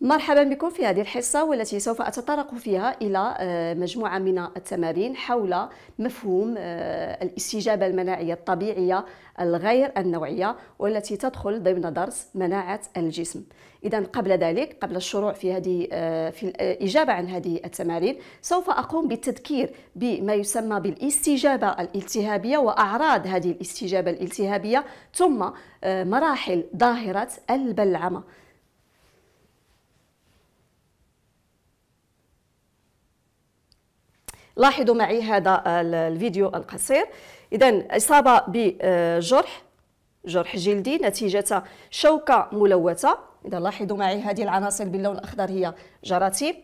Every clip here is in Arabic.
مرحبا بكم في هذه الحصة والتي سوف أتطرق فيها إلى آه، مجموعة من التمارين حول مفهوم آه، الاستجابة المناعية الطبيعية الغير النوعية والتي تدخل ضمن درس مناعة الجسم إذا قبل ذلك قبل الشروع في هذه آه، في الإجابة عن هذه التمارين سوف أقوم بالتذكير بما يسمى بالاستجابة الالتهابية وأعراض هذه الاستجابة الالتهابية ثم مراحل ظاهرة البلعمة لاحظوا معي هذا الفيديو القصير إذا إصابة بجرح جرح جلدي نتيجة شوكة ملوثة إذا لاحظوا معي هذه العناصر باللون الأخضر هي جراثيم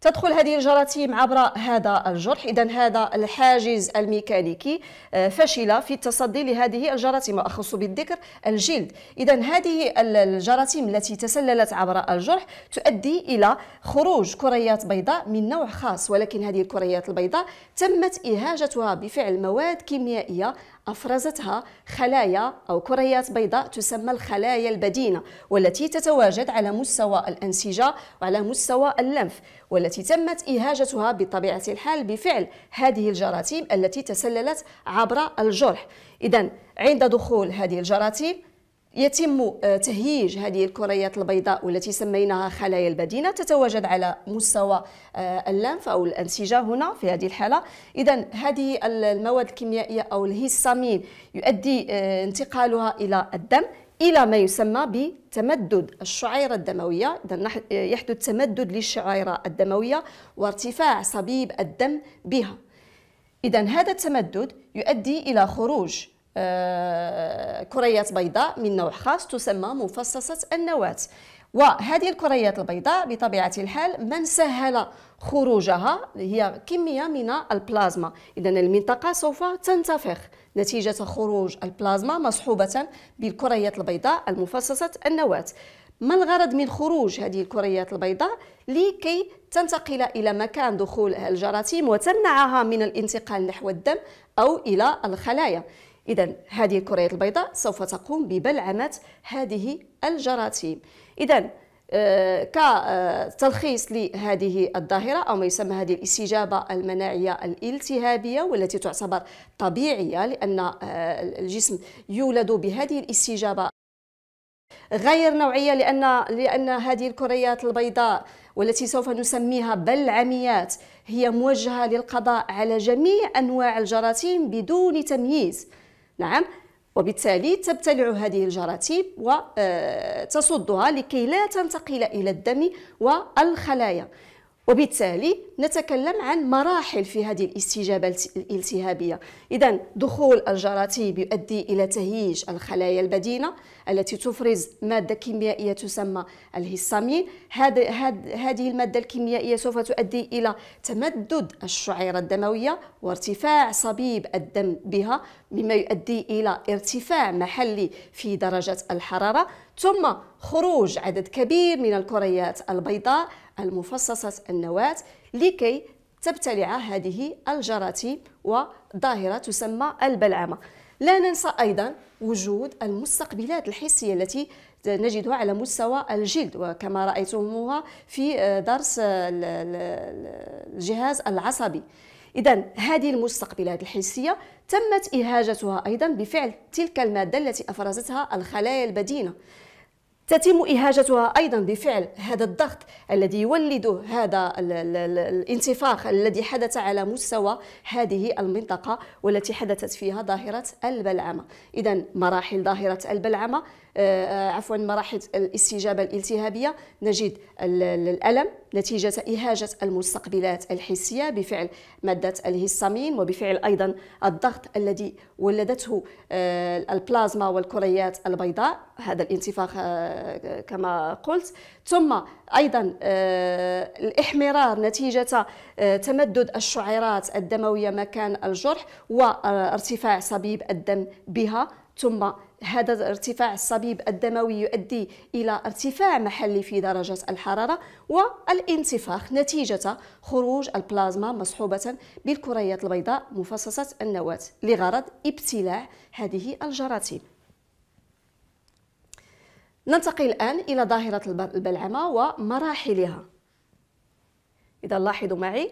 تدخل هذه الجراثيم عبر هذا الجرح اذا هذا الحاجز الميكانيكي آه، فشل في التصدي لهذه الجراثيم واخص بالذكر الجلد اذا هذه الجراثيم التي تسللت عبر الجرح تؤدي الى خروج كريات بيضاء من نوع خاص ولكن هذه الكريات البيضاء تمت اهاجتها بفعل مواد كيميائيه أفرزتها خلايا أو كريات بيضاء تسمى الخلايا البدينة والتي تتواجد على مستوى الأنسجة وعلى مستوى اللمف والتي تمت إهاجتها بطبيعة الحال بفعل هذه الجراثيم التي تسللت عبر الجرح إذا عند دخول هذه الجراثيم يتم آه، تهييج هذه الكريات البيضاء والتي سميناها خلايا البدينة تتواجد على مستوى آه، اللنف أو الأنسجة هنا في هذه الحالة إذا هذه المواد الكيميائية أو الهيسامين يؤدي آه، انتقالها إلى الدم الى ما يسمى بتمدد الشعيره الدمويه اذا يحدث تمدد للشعيره الدمويه وارتفاع صبيب الدم بها اذا هذا التمدد يؤدي الى خروج آه، كريات بيضاء من نوع خاص تسمى مفصصة النواة وهذه الكريات البيضاء بطبيعة الحال من سهل خروجها هي كمية من البلازما إذا المنطقة سوف تنتفخ نتيجة خروج البلازما مصحوبة بالكريات البيضاء المفصصة النواة ما الغرض من خروج هذه الكريات البيضاء لكي تنتقل إلى مكان دخول الجراثيم وتمنعها من الانتقال نحو الدم أو إلى الخلايا إذا هذه الكريات البيضاء سوف تقوم ببلعمة هذه الجراثيم إذا آه، كتلخيص لهذه الظاهرة أو ما يسمى هذه الاستجابة المناعية الالتهابية والتي تعتبر طبيعية لأن آه، الجسم يولد بهذه الاستجابة غير نوعيه لان لان هذه الكريات البيضاء والتي سوف نسميها بلعميات هي موجهه للقضاء على جميع انواع الجراثيم بدون تمييز نعم وبالتالي تبتلع هذه الجراثيم وتصدها آه، لكي لا تنتقل إلى الدم والخلايا وبالتالي نتكلم عن مراحل في هذه الاستجابة الالتهابية إذا دخول الجراثيم يؤدي إلى تهيج الخلايا البدينة التي تفرز مادة كيميائية تسمى الهيستامين هذه هذه المادة الكيميائية سوف تؤدي إلى تمدد الشعيرة الدموية وارتفاع صبيب الدم بها مما يؤدي إلى ارتفاع محلي في درجة الحرارة ثم خروج عدد كبير من الكريات البيضاء المفصصة النواة لكي تبتلع هذه الجراثيم وظاهرة تسمى البلعمة لا ننسى أيضا وجود المستقبلات الحسية التي نجدها على مستوى الجلد وكما رأيتموها في آه، درس الجهاز العصبي إذا هذه المستقبلات الحسية تمت إهاجتها أيضا بفعل تلك المادة التي أفرزتها الخلايا البدينة تتم إهاجتها أيضا بفعل هذا الضغط الذي يولد هذا الانتفاخ الذي حدث على مستوى هذه المنطقة والتي حدثت فيها ظاهرة البلعمة إذا مراحل ظاهرة البلعمة آه، آه، عفوا مراحل الاستجابه الالتهابيه نجد الالم نتيجه اهاجه المستقبلات الحسيه بفعل ماده الهيستامين وبفعل ايضا الضغط الذي ولدته آه، البلازما والكريات البيضاء هذا الانتفاخ كما قلت ثم ايضا الاحمرار نتيجه تمدد الشعيرات الدمويه مكان الجرح وارتفاع صبيب الدم بها ثم هذا الارتفاع الصبيب الدموي يؤدي إلى ارتفاع محلي في درجة الحرارة والانتفاخ نتيجة خروج البلازما مصحوبة بالكريات البيضاء مفصصة النواة لغرض ابتلاع هذه الجراثيم ننتقل الآن إلى ظاهرة البلعمة ومراحلها إذا لاحظوا معي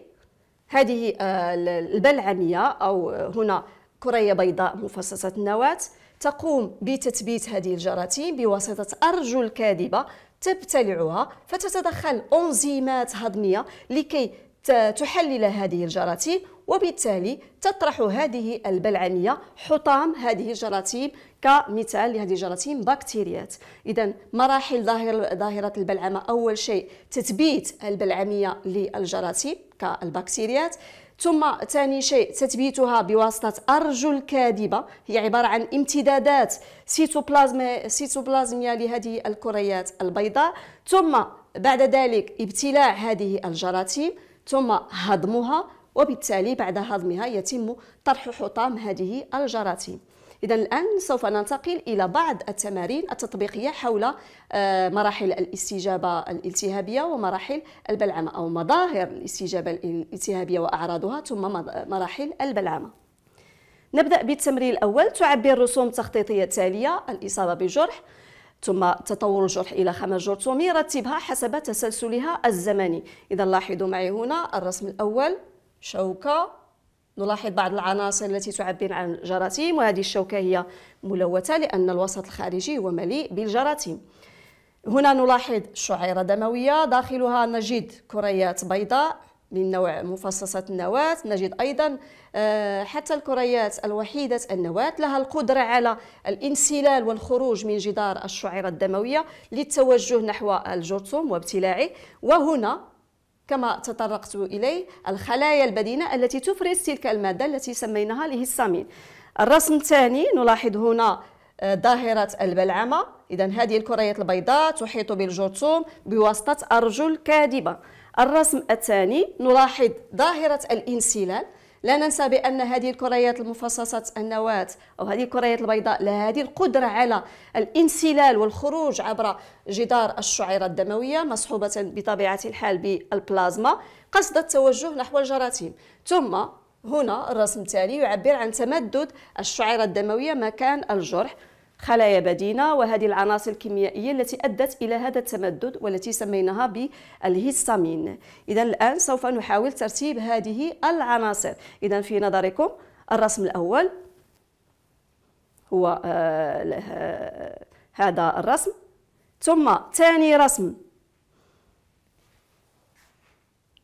هذه آه، البلعمية أو هنا كرية بيضاء مفصصة النواة تقوم بتثبيت هذه الجراثيم بواسطة أرجل كاذبة تبتلعها فتتدخل أنزيمات هضمية لكي تحلل هذه الجراثيم وبالتالي تطرح هذه البلعمية حطام هذه الجراثيم كمثال لهذه الجراثيم بكتيريات إذا مراحل ظاهرة ظاهرة البلعمة أول شيء تثبيت البلعمية للجراثيم كالبكتيريات ثم ثاني شيء تثبيتها بواسطة أرجل كاذبة هي عبارة عن امتدادات سيتوبلازم سيتوبلازمية لهذه الكريات البيضاء ثم بعد ذلك ابتلاع هذه الجراثيم ثم هضمها وبالتالي بعد هضمها يتم طرح حطام هذه الجراثيم إذا الآن سوف ننتقل إلى بعض التمارين التطبيقية حول آه، مراحل الاستجابة الالتهابية ومراحل البلعمة أو مظاهر الاستجابة الالتهابية وأعراضها ثم مراحل البلعمة نبدأ بالتمرين الأول تعبر الرسوم التخطيطية التالية الإصابة بجرح ثم تطور الجرح الى خمس جرثومي رتبها حسب تسلسلها الزمني اذا لاحظوا معي هنا الرسم الاول شوكه نلاحظ بعض العناصر التي تعبر عن الجراثيم وهذه الشوكة هي ملوثة لأن الوسط الخارجي هو مليء بالجراثيم هنا نلاحظ شعيرة دموية داخلها نجد كريات بيضاء من نوع مفصصة النواة نجد أيضا آه، حتى الكريات الوحيدة النواة لها القدرة على الانسلال والخروج من جدار الشعيرة الدموية للتوجه نحو الجرثوم وابتلاعه وهنا كما تطرقت إليه الخلايا البدينة التي تفرز تلك المادة التي سميناها الهستامين الرسم الثاني نلاحظ هنا آه، ظاهرة البلعمة إذا هذه الكريات البيضاء تحيط بالجرثوم بواسطة أرجل كاذبة الرسم الثاني نلاحظ ظاهرة الانسلال لا ننسى بان هذه الكريات المفصصه النواه او هذه الكريات البيضاء لها هذه القدره على الانسلال والخروج عبر جدار الشعيره الدمويه مصحوبه بطبيعه الحال بالبلازما قصد التوجه نحو الجراثيم ثم هنا الرسم التالي يعبر عن تمدد الشعيره الدمويه مكان الجرح خلايا بدينة وهذه العناصر الكيميائية التي أدت إلى هذا التمدد والتي سميناها بالهيستامين إذا الآن سوف نحاول ترتيب هذه العناصر إذا في نظركم الرسم الأول هو آه، آه، هذا الرسم ثم ثاني رسم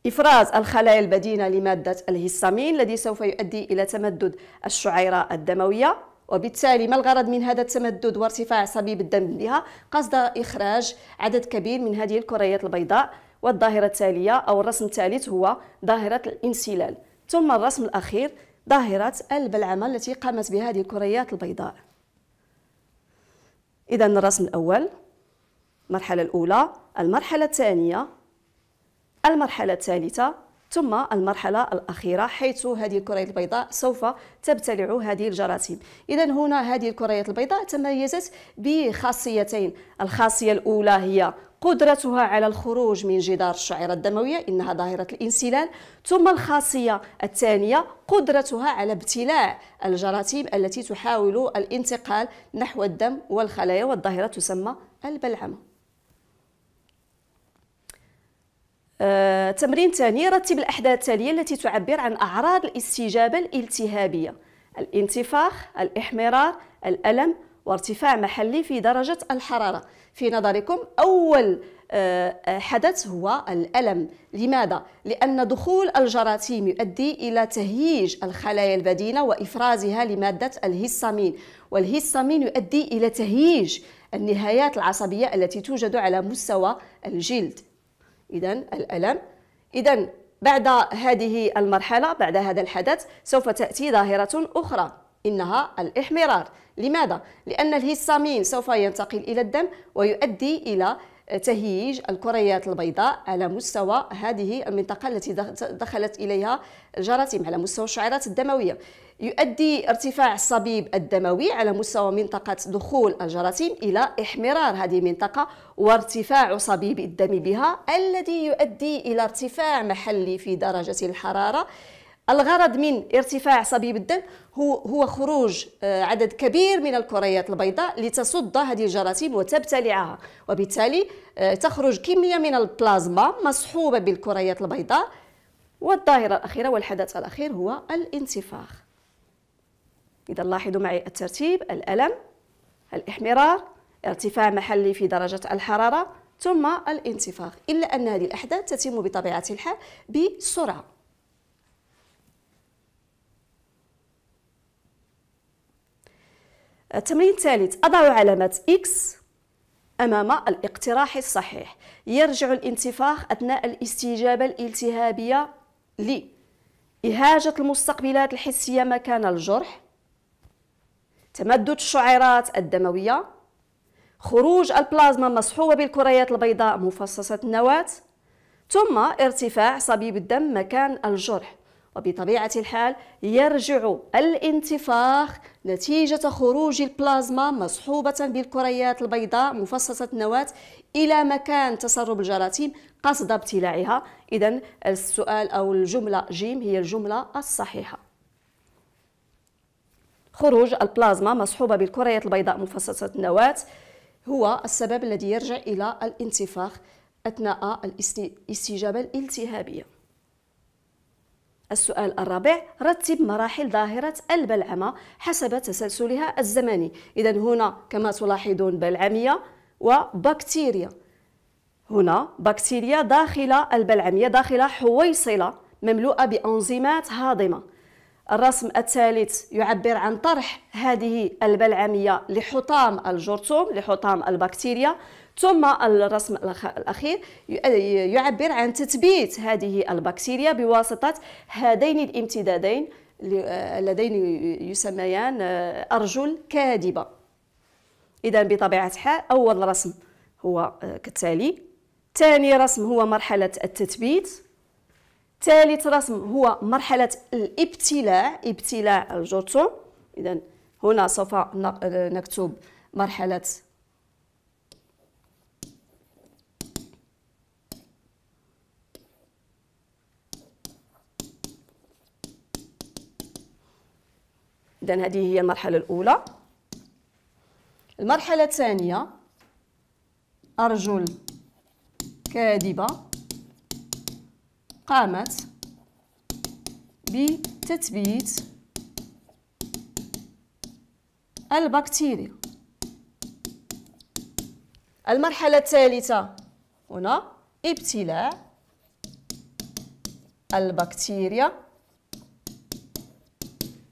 إفراز الخلايا البدينة لمادة الهيستامين الذي سوف يؤدي إلى تمدد الشعيرة الدموية وبالتالي ما الغرض من هذا التمدد وارتفاع صبيب الدم بها قصد إخراج عدد كبير من هذه الكريات البيضاء والظاهرة التالية أو الرسم الثالث هو ظاهرة الانسلال ثم الرسم الأخير ظاهرة البلعمة التي قامت بها هذه الكريات البيضاء إذا الرسم الأول المرحلة الأولى المرحلة الثانية المرحلة الثالثة ثم المرحلة الأخيرة حيث هذه الكريات البيضاء سوف تبتلع هذه الجراثيم إذا هنا هذه الكريات البيضاء تميزت بخاصيتين الخاصية الأولى هي قدرتها على الخروج من جدار الشعيرة الدموية إنها ظاهرة الانسلال ثم الخاصية الثانية قدرتها على ابتلاع الجراثيم التي تحاول الانتقال نحو الدم والخلايا والظاهرة تسمى البلعمة آه، تمرين ثاني رتب الأحداث التالية التي تعبر عن أعراض الاستجابة الالتهابية الانتفاخ الإحمرار الألم وارتفاع محلي في درجة الحرارة في نظركم أول آه، حدث هو الألم لماذا؟ لأن دخول الجراثيم يؤدي إلى تهيج الخلايا البدينة وإفرازها لمادة الهيستامين والهيستامين يؤدي إلى تهيج النهايات العصبية التي توجد على مستوى الجلد إذا الألم إذا بعد هذه المرحلة بعد هذا الحدث سوف تأتي ظاهرة أخرى إنها الإحمرار لماذا؟ لأن الهيستامين سوف ينتقل إلى الدم ويؤدي إلى تهييج الكريات البيضاء على مستوى هذه المنطقة التي دخلت إليها الجراثيم على مستوى الشعيرات الدموية يؤدي ارتفاع الصبيب الدموي على مستوى منطقة دخول الجراثيم إلى احمرار هذه المنطقة وارتفاع صبيب الدم بها الذي يؤدي إلى ارتفاع محلي في درجة الحرارة الغرض من ارتفاع صبيب الدم هو هو خروج آه، عدد كبير من الكريات البيضاء لتصد هذه الجراثيم وتبتلعها وبالتالي آه، تخرج كميه من البلازما مصحوبه بالكريات البيضاء والظاهره الاخيره والحدث الاخير هو الانتفاخ اذا لاحظوا معي الترتيب الالم الاحمرار ارتفاع محلي في درجه الحراره ثم الانتفاخ الا ان هذه الاحداث تتم بطبيعه الحال بسرعه التمرين الثالث أضع علامة X أمام الاقتراح الصحيح يرجع الانتفاخ أثناء الاستجابة الالتهابية لإهاجة المستقبلات الحسية مكان الجرح تمدد الشعيرات الدموية خروج البلازما مصحوبة بالكريات البيضاء مفصصة النواة ثم ارتفاع صبيب الدم مكان الجرح وبطبيعة الحال يرجع الانتفاخ نتيجة خروج البلازما مصحوبة بالكريات البيضاء مفصصة النواة إلى مكان تسرب الجراثيم قصد ابتلاعها إذا السؤال أو الجملة جيم هي الجملة الصحيحة خروج البلازما مصحوبة بالكريات البيضاء مفصصة النواة هو السبب الذي يرجع إلى الانتفاخ أثناء الاستجابة الالتهابية السؤال الرابع رتب مراحل ظاهرة البلعمة حسب تسلسلها الزمني إذا هنا كما تلاحظون بلعمية وبكتيريا هنا بكتيريا داخل البلعمية داخل حويصلة مملوءة بأنزيمات هاضمة الرسم الثالث يعبر عن طرح هذه البلعمية لحطام الجرثوم لحطام البكتيريا ثم الرسم الأخير آه، يعبر عن تثبيت هذه البكتيريا بواسطة هذين الامتدادين اللذين آه، يسميان آه، أرجل كاذبة إذا بطبيعة الحال أول رسم هو كالتالي ثاني رسم هو مرحلة التثبيت ثالث رسم هو مرحلة الابتلاع ابتلاع الجرثوم إذا هنا سوف نكتب مرحلة إذا هذه هي المرحلة الأولى المرحلة الثانية أرجل كاذبة قامت بتثبيت البكتيريا المرحلة الثالثة هنا ابتلاع البكتيريا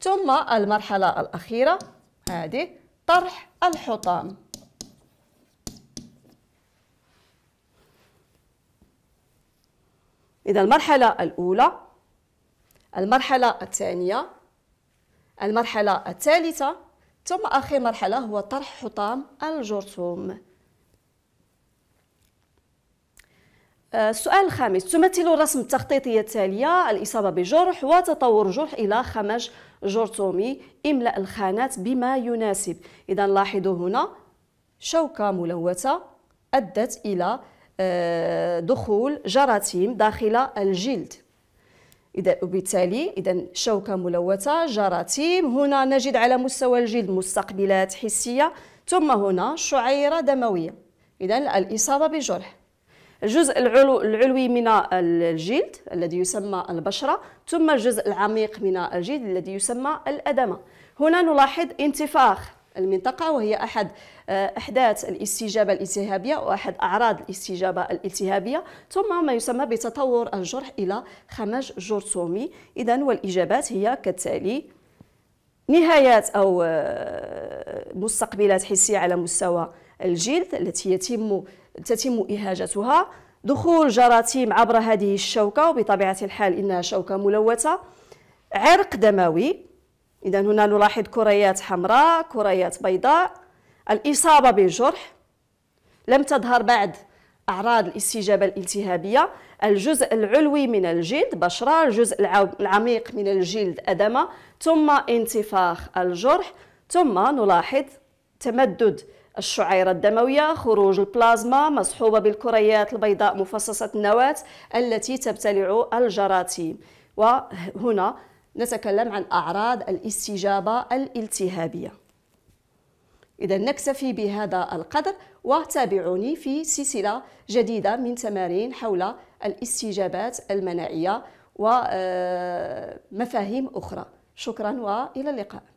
ثم المرحلة الأخيرة هذه طرح الحطام إذا المرحلة الأولى المرحلة الثانية المرحلة الثالثة ثم آخر مرحلة هو طرح حطام الجرثوم السؤال الخامس تمثل الرسم التخطيطية التالية الإصابة بجرح وتطور جرح إلى خمج جرثومي املأ الخانات بما يناسب إذا لاحظوا هنا شوكة ملوثة أدت إلى آه، دخول جراثيم داخل الجلد إذا وبالتالي إذا شوكة ملوثة جراثيم هنا نجد على مستوى الجلد مستقبلات حسية ثم هنا شعيرة دموية إذا الإصابة بجرح الجزء العلو العلوي من الجلد الذي يسمى البشرة ثم الجزء العميق من الجلد الذي يسمى الأدمة هنا نلاحظ انتفاخ المنطقة وهي أحد آه، أحداث الاستجابة الالتهابية وأحد أعراض الاستجابة الالتهابية ثم ما يسمى بتطور الجرح إلى خمج جرثومي إذا والإجابات هي كالتالي نهايات أو آه، مستقبلات حسية على مستوى الجلد التي يتم تتم إهاجتها دخول جراثيم عبر هذه الشوكة وبطبيعة الحال إنها شوكة ملوثة عرق دموي إذا هنا نلاحظ كريات حمراء كريات بيضاء الإصابة بالجرح لم تظهر بعد أعراض الاستجابة الالتهابية الجزء العلوي من الجلد بشرة الجزء العميق من الجلد أدمة ثم انتفاخ الجرح ثم نلاحظ تمدد الشعيرة الدموية خروج البلازما مصحوبة بالكريات البيضاء مفصصة النواة التي تبتلع الجراثيم وهنا نتكلم عن أعراض الاستجابة الالتهابية إذا نكتفي بهذا القدر وتابعوني في سلسلة جديدة من تمارين حول الاستجابات المناعية ومفاهيم آه، أخرى شكرا وإلى اللقاء